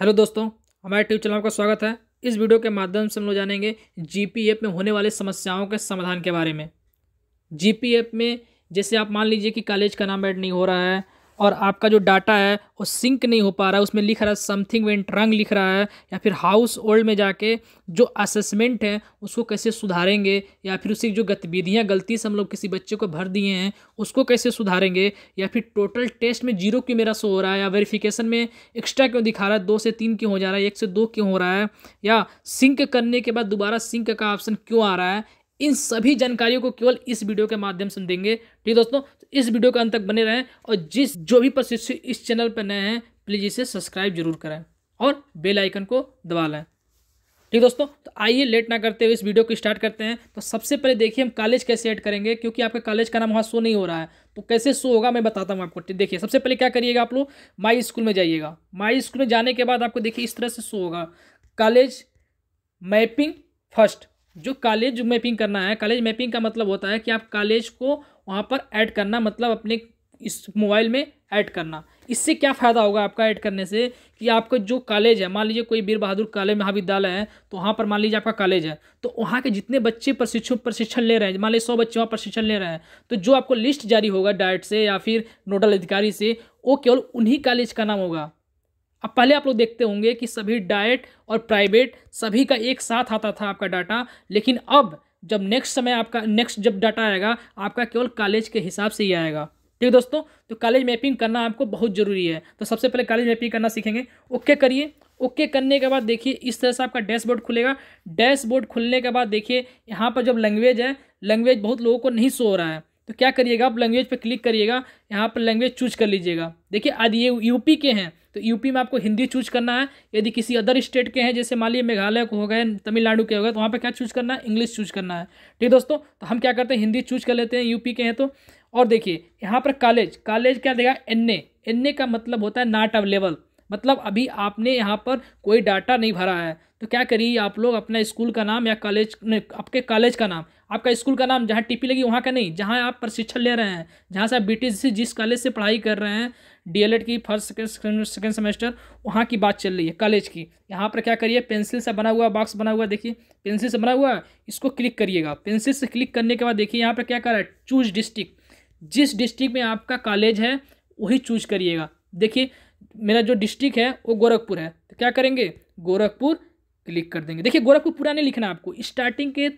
hello दोस्तों हमारे tube channel का स्वागत है इस वीडियो के माध्यम से हम लोग जानेंगे जी पी एफ में होने वाले समस्याओं के समाधान के बारे में जी पी एफ में जैसे आप मान लीजिए कि कॉलेज का नाम ऐड नहीं हो रहा है और आपका जो डाटा है वो सिंक नहीं हो पा रहा है उसमें लिख रहा है समथिंग वेंट रंग लिख रहा है या फिर हाउस होल्ड में जाके जो असेसमेंट है उसको कैसे सुधारेंगे या फिर उसकी जो गतिविधियाँ गलती से हम लोग किसी बच्चे को भर दिए हैं उसको कैसे सुधारेंगे या फिर टोटल टेस्ट में जीरो क्यों मेरा सो हो रहा है या वेरिफिकेशन में एक्स्ट्रा क्यों दिखा रहा है दो से तीन क्यों हो जा रहा है एक से दो क्यों हो रहा है या सिंक करने के बाद दोबारा सिंक का ऑप्शन क्यों आ रहा है इन सभी जानकारियों को केवल इस वीडियो के माध्यम से देंगे ठीक है दोस्तों तो इस वीडियो के अंत तक बने रहें और जिस जो भी प्रशिक्षु इस चैनल पर नए हैं प्लीज़ इसे सब्सक्राइब जरूर करें और बेल आइकन को दबा लें ठीक दोस्तों तो आइए लेट ना करते हुए इस वीडियो को स्टार्ट करते हैं तो सबसे पहले देखिए हम कॉलेज कैसे ऐड करेंगे क्योंकि आपके कॉलेज का नाम वहाँ शो नहीं हो रहा है तो कैसे शो होगा मैं बताता हूँ आपको देखिए सबसे पहले क्या करिएगा आप लोग माई स्कूल में जाइएगा माई स्कूल में जाने के बाद आपको देखिए इस तरह से शो होगा कॉलेज मैपिंग फर्स्ट जो कॉलेज मैपिंग करना है कॉलेज मैपिंग का मतलब होता है कि आप कॉलेज को वहाँ पर ऐड करना मतलब अपने इस मोबाइल में ऐड करना इससे क्या फ़ायदा होगा आपका ऐड करने से कि आपका जो कॉलेज है मान लीजिए कोई वीर बहादुर कॉलेज महाविद्यालय है तो वहाँ पर मान लीजिए आपका कॉलेज है तो वहाँ के जितने बच्चे प्रशिक्षण प्रशिक्षण ले रहे हैं मान लीजिए सौ बच्चे वहाँ प्रशिक्षण ले रहे हैं तो जो आपको लिस्ट जारी होगा डाइट से या फिर नोडल अधिकारी से वो केवल उन्हीं कॉलेज का नाम होगा अब पहले आप लोग देखते होंगे कि सभी डाइट और प्राइवेट सभी का एक साथ आता था आपका डाटा लेकिन अब जब नेक्स्ट समय आपका नेक्स्ट जब डाटा आएगा आपका केवल कॉलेज के हिसाब से ही आएगा ठीक है दोस्तों तो कॉलेज मैपिंग करना आपको बहुत ज़रूरी है तो सबसे पहले कॉलेज मैपिंग करना सीखेंगे ओके करिए ओके करने के बाद देखिए इस तरह से आपका डैशबोर्ड खुलेगा डैशबोर्ड खुलने के बाद देखिए यहाँ पर जब लैंग्वेज है लैंग्वेज बहुत लोगों को नहीं सो रहा है तो क्या करिएगा आप लैंग्वेज पर क्लिक करिएगा यहाँ पर लैंग्वेज चूज कर लीजिएगा देखिए आदि ये यूपी के हैं तो यूपी में आपको हिंदी चूज करना है यदि किसी अदर स्टेट के हैं जैसे मान लीजिए मेघालय को हो गए तमिलनाडु के हो गए तो वहाँ पर क्या चूज करना है इंग्लिश चूज करना है ठीक दोस्तों तो हम क्या करते हैं हिंदी चूज कर लेते हैं यूपी के हैं तो और देखिए यहाँ पर कॉलेज कॉलेज क्या देगा एन ए का मतलब होता है नॉट अवेलेबल मतलब अभी आपने यहाँ पर कोई डाटा नहीं भरा है तो क्या करिए आप लोग अपना स्कूल का नाम या कॉलेज आपके कॉलेज का नाम आपका स्कूल का नाम जहाँ टीपी लगी वहाँ का नहीं जहाँ आप प्रशिक्षण ले रहे हैं जहाँ से आप बी जिस कॉलेज से पढ़ाई कर रहे हैं डीएलएड की फर्स्ट सेकेंड सेकेंड सेमेस्टर वहाँ की बात चल रही है कॉलेज की यहाँ पर क्या करिए पेंसिल से बना हुआ बॉक्स बना हुआ देखिए पेंसिल से बना हुआ इसको क्लिक करिएगा पेंसिल से क्लिक करने के बाद देखिए यहाँ पर क्या कर रहा है चूज डिस्ट्रिक्ट जिस डिस्ट्रिक्ट में आपका कॉलेज है वही चूज करिएगा देखिए मेरा जो डिस्ट्रिक्ट है वो गोरखपुर है तो क्या करेंगे गोरखपुर क्लिक कर देंगे देखिए गोरखपुर पूरा नहीं लिखना आपको स्टार्टिंग के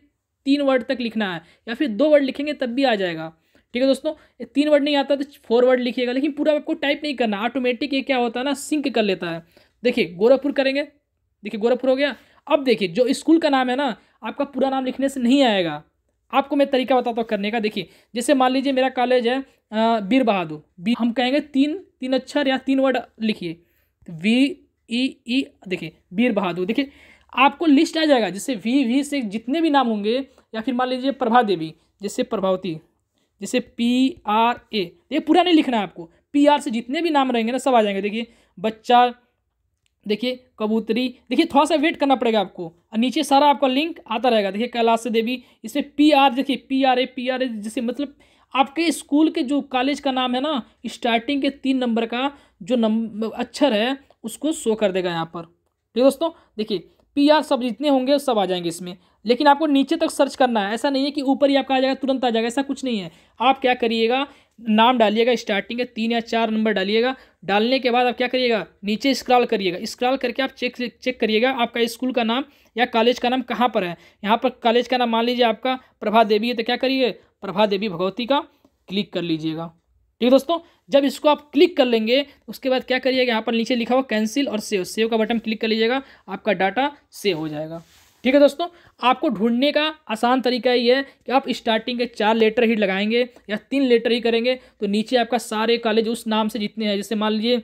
तीन वर्ड तक लिखना है या फिर दो वर्ड लिखेंगे तब भी आ जाएगा ठीक है दोस्तों तीन वर्ड नहीं आता तो फोर वर्ड लिखिएगा लेकिन पूरा आपको टाइप नहीं करना ऑटोमेटिक ये क्या होता है ना सिंक कर लेता है देखिए गोरखपुर करेंगे देखिए गोरखपुर हो गया अब देखिए जो स्कूल का नाम है ना आपका पूरा नाम लिखने से नहीं आएगा आपको मैं तरीका बताता हूँ करने का देखिए जैसे मान लीजिए मेरा कॉलेज है बीर बहादुर बी हम कहेंगे तीन तीन अक्षर या तीन वर्ड लिखिए वी ई ई देखिए बीर बहादुर देखिए आपको लिस्ट आ जाएगा जैसे वी वी से जितने भी नाम होंगे या फिर मान लीजिए प्रभा देवी जैसे प्रभावती जैसे पी आर ए ये पूरा नहीं लिखना है आपको पी आर से जितने भी नाम रहेंगे ना सब आ जाएंगे देखिए बच्चा देखिए कबूतरी देखिए थोड़ा सा वेट करना पड़ेगा आपको और नीचे सारा आपका लिंक आता रहेगा देखिए कैलाश देवी इसमें पी आर देखिए P R A P R A जैसे मतलब आपके स्कूल के जो कॉलेज का नाम है ना स्टार्टिंग के तीन नंबर का जो नंबर अक्षर है उसको शो कर देगा यहाँ पर ठीक है दोस्तों देखिए पी आर सब जितने होंगे सब आ जाएंगे इसमें लेकिन आपको नीचे तक सर्च करना है ऐसा नहीं है कि ऊपर ही आपका आ जाएगा तुरंत आ जाएगा ऐसा कुछ नहीं है आप क्या करिएगा नाम डालिएगा स्टार्टिंग के तीन या चार नंबर डालिएगा डालने के बाद आप क्या करिएगा नीचे स्क्रॉल करिएगा स्क्रॉल करके आप चेक चेक करिएगा आपका स्कूल का नाम या कॉलेज का नाम कहाँ पर है यहाँ पर कॉलेज का नाम मान लीजिए आपका प्रभा देवी है तो क्या करिए प्रभा देवी भगवती का क्लिक कर लीजिएगा ठीक है दोस्तों जब इसको आप क्लिक कर लेंगे तो उसके बाद क्या करिएगा यहाँ पर नीचे लिखा हुआ कैंसिल और सेव सेव का बटन क्लिक कर लीजिएगा आपका डाटा सेव हो जाएगा ठीक है दोस्तों आपको ढूंढने का आसान तरीका ये है कि आप स्टार्टिंग के चार लेटर ही लगाएंगे या तीन लेटर ही करेंगे तो नीचे आपका सारे कॉलेज उस नाम से जितने हैं जैसे मान लीजिए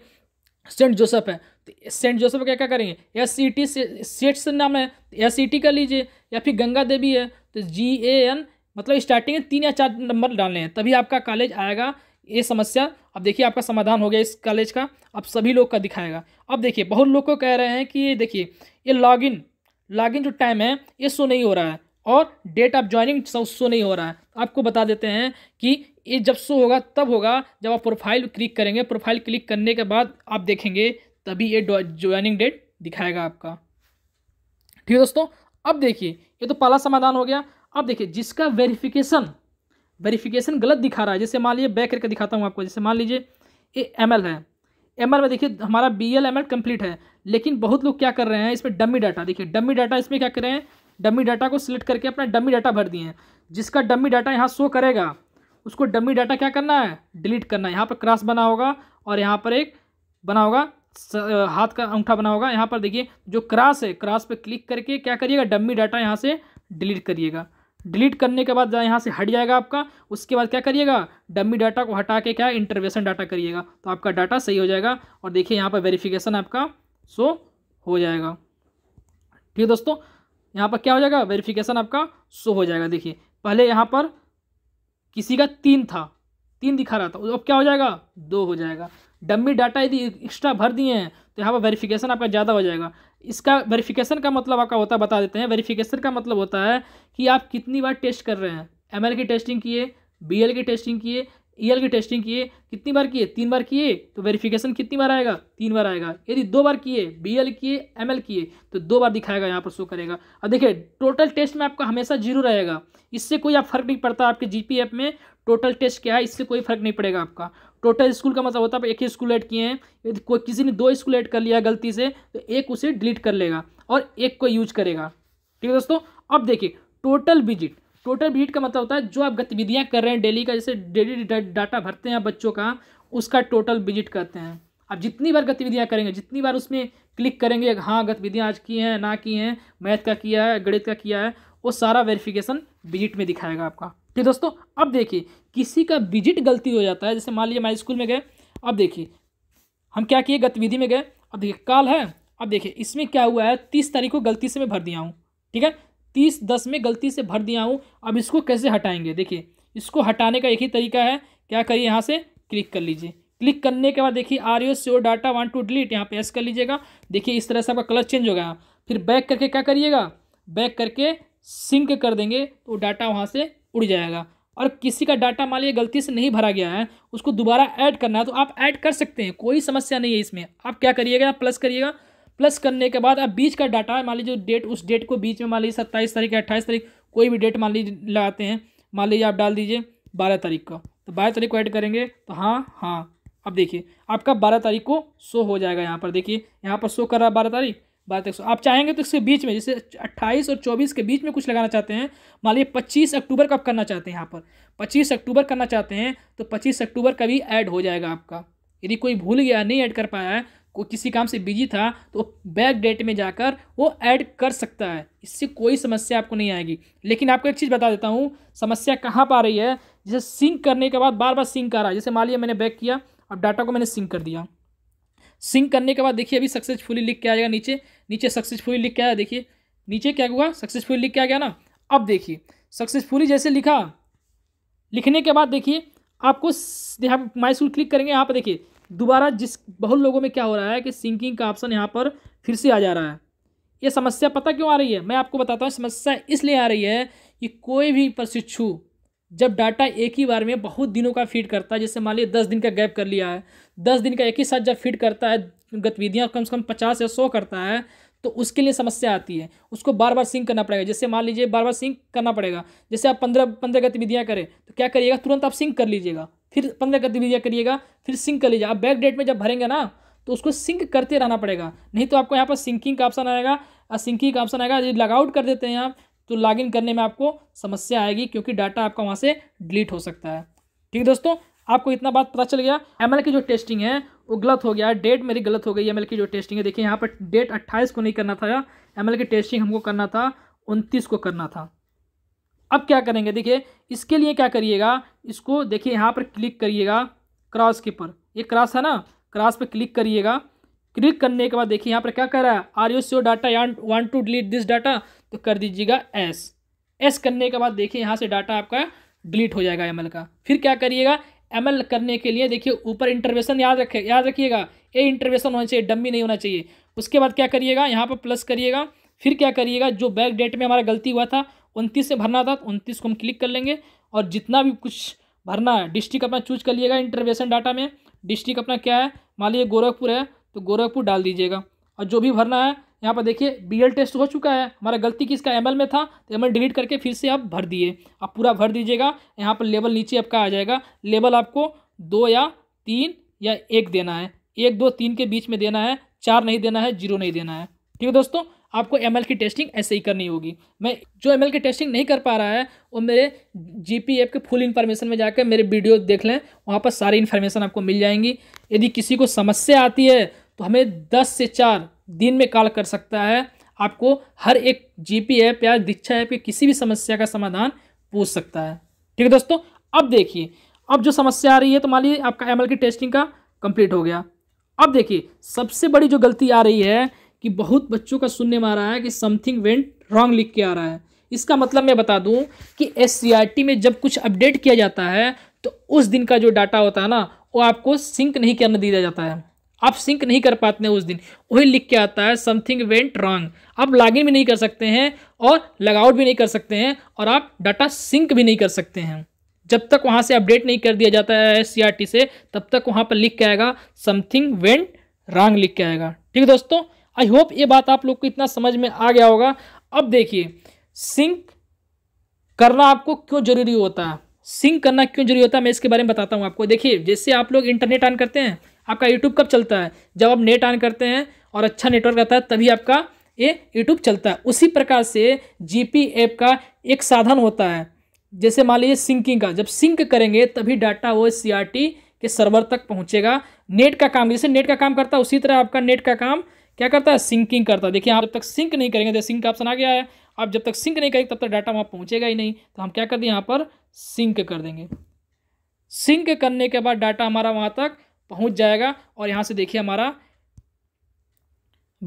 सेंट जोसेफ है तो सेंट जोसेफ का क्या क्या करेंगे एस सी टी से सेठ से नाम है तो एस सी टी कर लीजिए या फिर गंगा देवी है तो जी ए एन मतलब स्टार्टिंग में तीन या चार नंबर डालने हैं तभी आपका कॉलेज आएगा ये समस्या अब देखिए आपका समाधान हो गया इस कॉलेज का अब सभी लोग का दिखाएगा अब देखिए बहुत लोग को कह रहे हैं कि ये देखिए ये लॉगिन लॉगिन जो टाइम है ये शो नहीं हो रहा है और डेट ऑफ ज्वाइनिंग शो नहीं हो रहा है आपको बता देते हैं कि ये जब शो होगा तब होगा जब आप प्रोफाइल क्लिक करेंगे प्रोफाइल क्लिक करने के बाद आप देखेंगे तभी ये ज्वाइनिंग डेट दिखाएगा आपका ठीक है दोस्तों अब देखिए ये तो पहला समाधान हो गया अब देखिए जिसका वेरिफिकेशन वेरिफिकेशन गलत दिखा रहा है जैसे मान लीजिए बैक करके दिखाता हूँ आपको जैसे मान लीजिए ये एम है एम में देखिए हमारा बी एल एम कंप्लीट है लेकिन बहुत लोग क्या कर रहे हैं इसमें डमी डाटा देखिए डमी डाटा इसमें क्या कर रहे हैं डमी डाटा को सिलेक्ट करके अपना डमी डाटा भर दिए हैं जिसका डमी डाटा यहाँ शो करेगा उसको डमी डाटा क्या करना है डिलीट करना है यहाँ पर क्रॉस बना होगा और यहाँ पर एक बना होगा हाथ का अंगूठा बना होगा यहाँ पर देखिए जो क्रॉस है क्रॉस पर क्लिक करके क्या करिएगा डमी डाटा यहाँ से डिलीट करिएगा डिलीट करने के बाद यहाँ से हट जाएगा आपका उसके बाद क्या करिएगा डम्मी डाटा को हटा के क्या इंटरवेशन डाटा करिएगा तो आपका डाटा सही हो जाएगा और देखिए यहाँ पर वेरिफिकेशन आपका सो हो जाएगा ठीक है दोस्तों यहाँ पर क्या हो जाएगा वेरिफिकेशन आपका सो हो जाएगा देखिए पहले यहाँ पर किसी का तीन था तीन दिखा रहा था अब क्या हो जाएगा दो हो जाएगा डम्मी डाटा यदि एक्स्ट्रा भर दिए हैं तो यहाँ पर वेरिफिकेशन आपका ज़्यादा हो जाएगा इसका वेरिफिकेशन का मतलब आपका होता है बता देते हैं वेरिफिकेशन का मतलब होता है कि आप कितनी बार टेस्ट कर रहे हैं एम की टेस्टिंग किए बी की टेस्टिंग किए ईएल की टेस्टिंग किए कितनी बार किए तीन बार किए तो वेरिफिकेशन कितनी बार आएगा तीन बार आएगा यदि दो बार किए बीएल किए एमएल किए तो दो बार दिखाएगा यहाँ पर शो करेगा और देखिए टोटल टेस्ट में आपका हमेशा जीरो रहेगा इससे कोई आप फर्क नहीं पड़ता आपके जी एप में टोटल टेस्ट क्या है इससे कोई फर्क नहीं पड़ेगा आपका टोटल स्कूल का मतलब होता है एक ही स्कूल ऐड किए हैं यदि कोई किसी ने दो स्कूल ऐड कर लिया गलती से तो एक उसे डिलीट कर लेगा और एक को यूज करेगा ठीक है दोस्तों अब देखिए टोटल विजिट टोटल भीड़ का मतलब होता है जो आप गतिविधियाँ कर रहे हैं डेली का जैसे डेली डाटा भरते हैं आप बच्चों का उसका टोटल विजिट करते हैं आप जितनी बार गतिविधियाँ करेंगे जितनी बार उसमें क्लिक करेंगे हाँ गतिविधियाँ आज की हैं ना की हैं मैथ का किया है गणित का किया है वो सारा वेरिफिकेशन विजिट में दिखाएगा आपका ठीक तो दोस्तों अब देखिए किसी का विजिट गलती हो जाता है जैसे मान लीजिए मैं स्कूल में गए अब देखिए हम क्या किए गतिविधि में गए अब देखिए काल है अब देखिए इसमें क्या हुआ है तीस तारीख को गलती से मैं भर दिया हूँ ठीक है तीस दस में गलती से भर दिया हूँ अब इसको कैसे हटाएंगे देखिए इसको हटाने का एक ही तरीका है क्या करिए यहाँ से क्लिक कर लीजिए क्लिक करने के बाद देखिए are you sure data want to delete यहाँ पे एस कर लीजिएगा देखिए इस तरह से आपका कलर चेंज हो गया फिर बैक करके क्या करिएगा बैक करके सिंक कर देंगे तो डाटा वहाँ से उड़ जाएगा और किसी का डाटा मान लीजिए गलती से नहीं भरा गया है उसको दोबारा ऐड करना है तो आप ऐड कर सकते हैं कोई समस्या नहीं है इसमें आप क्या करिएगा प्लस करिएगा प्लस करने के बाद अब बीच का डाटा मान लीजिए डेट उस डेट को बीच में मान लीजिए सत्ताईस तारीख अट्ठाईस तारीख कोई भी डेट मान लीजिए लगाते हैं मान लीजिए आप डाल दीजिए बारह तारीख का तो बारह तारीख को ऐड करेंगे तो हाँ हाँ अब देखिए आपका बारह तारीख को शो हो जाएगा यहाँ पर देखिए यहाँ पर शो कर रहा है बारह तारीख बारह तारीख आप चाहेंगे तो इसके बीच में जैसे अट्ठाईस और चौबीस के बीच में कुछ लगाना चाहते हैं मान लीजिए पच्चीस अक्टूबर का आप करना चाहते हैं यहाँ पर पच्चीस अक्टूबर करना चाहते हैं तो पच्चीस अक्टूबर का भी ऐड हो जाएगा आपका यदि कोई भूल गया नहीं ऐड कर पाया है कोई किसी काम से बिजी था तो बैक डेट में जाकर वो ऐड कर सकता है इससे कोई समस्या आपको नहीं आएगी लेकिन आपको एक चीज़ बता देता हूँ समस्या कहाँ पर आ रही है जैसे सिंक करने के बाद बार बार सिंक आ रहा है जैसे मान लिया मैंने बैक किया अब डाटा को मैंने सिंक कर दिया सिंक करने के बाद देखिए अभी सक्सेसफुली लिख के आएगा नीचे नीचे सक्सेसफुली लिख के आया देखिए नीचे क्या हुआ सक्सेसफुली लिख के आ गया ना अब देखिए सक्सेसफुली जैसे लिखा लिखने के बाद देखिए आपको यहाँ माई क्लिक करेंगे यहाँ पर देखिए दोबारा जिस बहुत लोगों में क्या हो रहा है कि सिंकिंग का ऑप्शन यहाँ पर फिर से आ जा रहा है ये समस्या पता क्यों आ रही है मैं आपको बताता हूँ समस्या इसलिए आ रही है कि कोई भी प्रशिक्षु जब डाटा एक ही बार में बहुत दिनों का फीड करता है जैसे मान लीजिए दस दिन का गैप कर लिया है दस दिन का एक ही साथ जब फीड करता है गतिविधियाँ कम से कम पचास या सौ करता है तो उसके लिए समस्या आती है उसको बार बार सिंक करना पड़ेगा जैसे मान लीजिए बार बार सिंक करना पड़ेगा जैसे आप पंद्रह पंद्रह गतिविधियाँ करें तो क्या करिएगा तुरंत आप सिंक कर लीजिएगा फिर पंद्रह कर लीजिए करिएगा फिर सिंक कर लीजिए आप बैक डेट में जब भरेंगे ना तो उसको सिंक करते रहना पड़ेगा नहीं तो आपको यहाँ पर सिंकिंग का ऑप्शन आएगा और सिंकिंग का ऑप्शन आएगा यदि लगआउट कर देते हैं आप तो लॉगिन करने में आपको समस्या आएगी क्योंकि डाटा आपका वहाँ से डिलीट हो सकता है ठीक है दोस्तों आपको इतना बात पता चल गया एम की जो टेस्टिंग है वो गलत हो गया डेट मेरी गलत हो गई एम की जो टेस्टिंग है देखिए यहाँ पर डेट अट्ठाईस को नहीं करना था एम की टेस्टिंग हमको करना था उनतीस को करना था अब क्या करेंगे देखिए इसके लिए क्या करिएगा इसको देखिए यहाँ पर क्लिक करिएगा क्रॉस के पर ये क्रॉस है ना क्रॉस पर क्लिक करिएगा क्लिक करने के बाद देखिए यहाँ पर क्या कर रहा है are you sure data you want to delete this data तो कर दीजिएगा एस एस करने के बाद देखिए यहाँ से डाटा आपका डिलीट हो जाएगा एम का फिर क्या करिएगा एम करने के लिए देखिए ऊपर इंटरवेशन याद रखे याद रखिएगा ए इंटरवेशन होना चाहिए डम्मी नहीं होना चाहिए उसके बाद क्या करिएगा यहाँ पर प्लस करिएगा फिर क्या करिएगा जो बैक डेट में हमारा गलती हुआ था उनतीस से भरना था तो उनतीस को हम क्लिक कर लेंगे और जितना भी कुछ भरना है डिस्ट्रिक्ट अपना चूज कर लिएगा इंटरवेशन डाटा में डिस्ट्रिक्ट अपना क्या है मान लीजिए गोरखपुर है तो गोरखपुर डाल दीजिएगा और जो भी भरना है यहाँ पर देखिए बी टेस्ट हो चुका है हमारा गलती किसका एम में था तो एम डिलीट करके फिर से आप भर दिए आप पूरा भर दीजिएगा यहाँ पर लेवल नीचे आपका आ जाएगा लेवल आपको दो या तीन या एक देना है एक दो तीन के बीच में देना है चार नहीं देना है जीरो नहीं देना है ठीक है दोस्तों आपको एम की टेस्टिंग ऐसे ही करनी होगी मैं जो एम की टेस्टिंग नहीं कर पा रहा है वो मेरे जी पी के फुल इन्फॉर्मेशन में जाकर मेरे वीडियो देख लें वहाँ पर सारी इन्फॉर्मेशन आपको मिल जाएंगी यदि किसी को समस्या आती है तो हमें दस से चार दिन में कॉल कर सकता है आपको हर एक जी पी ऐप या दीक्षा ऐप की किसी भी समस्या का समाधान पूछ सकता है ठीक है दोस्तों अब देखिए अब जो समस्या आ रही है तो मान लीजिए आपका एम की टेस्टिंग का कंप्लीट हो गया अब देखिए सबसे बड़ी जो गलती आ रही है कि बहुत बच्चों का सुनने में आ रहा है कि समथिंग वेंट रॉन्ग लिख के आ रहा है इसका मतलब मैं बता दूं कि एस e में जब कुछ अपडेट किया जाता है तो उस दिन का जो डाटा होता है ना वो आपको सिंक नहीं करने दिया जाता है आप सिंक नहीं कर पाते हैं उस दिन वही लिख के आता है समथिंग वेंट रॉन्ग आप लॉगिन भी नहीं कर सकते हैं और लगआउट भी नहीं कर सकते हैं और आप डाटा सिंक भी नहीं कर सकते हैं जब तक वहाँ से अपडेट नहीं कर दिया जाता है सी e से तब तक वहाँ पर लिख के आएगा समथिंग वेंट रॉन्ग लिख के आएगा ठीक है दोस्तों आई होप ये बात आप लोग को इतना समझ में आ गया होगा अब देखिए सिंक करना आपको क्यों ज़रूरी होता है सिंक करना क्यों जरूरी होता है मैं इसके बारे में बताता हूँ आपको देखिए जैसे आप लोग इंटरनेट ऑन करते हैं आपका यूट्यूब कब चलता है जब आप नेट ऑन करते हैं और अच्छा नेटवर्क रहता है तभी आपका ये यूट्यूब चलता है उसी प्रकार से पी ऐप का एक साधन होता है जैसे मान लीजिए सिंकिंग का जब सिंक करेंगे तभी डाटा वो टी के सर्वर तक पहुँचेगा नेट का काम जैसे नेट का काम करता है उसी तरह आपका नेट का काम क्या करता है सिंकिंग करता है देखिए आप जब तक सिंक नहीं करेंगे जैसे सिंक ऑप्शन आ गया है आप जब तक सिंक नहीं करेंगे तब तक डाटा वहाँ पहुँचेगा ही नहीं तो हम क्या कर दें यहाँ पर सिंक कर देंगे सिंक करने के बाद डाटा हमारा वहाँ तक पहुँच जाएगा और यहाँ से देखिए हमारा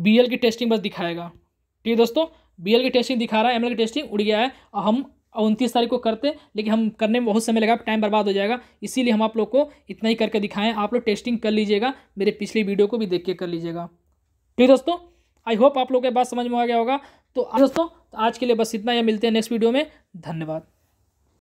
बी की टेस्टिंग बस दिखाएगा ठीक है दोस्तों बी की टेस्टिंग दिखा रहा है एम की टेस्टिंग उड़ गया है और हम उनतीस तारीख को करते लेकिन हम करने में बहुत समय लगा टाइम बर्बाद हो जाएगा इसीलिए हम आप लोग को इतना ही करके दिखाएं आप लोग टेस्टिंग कर लीजिएगा मेरे पिछली वीडियो को भी देख के कर लीजिएगा ठीक दोस्तों आई होप आप लोगों के बात समझ में आ गया होगा तो दोस्तों आज के लिए बस इतना ही मिलते हैं नेक्स्ट वीडियो में धन्यवाद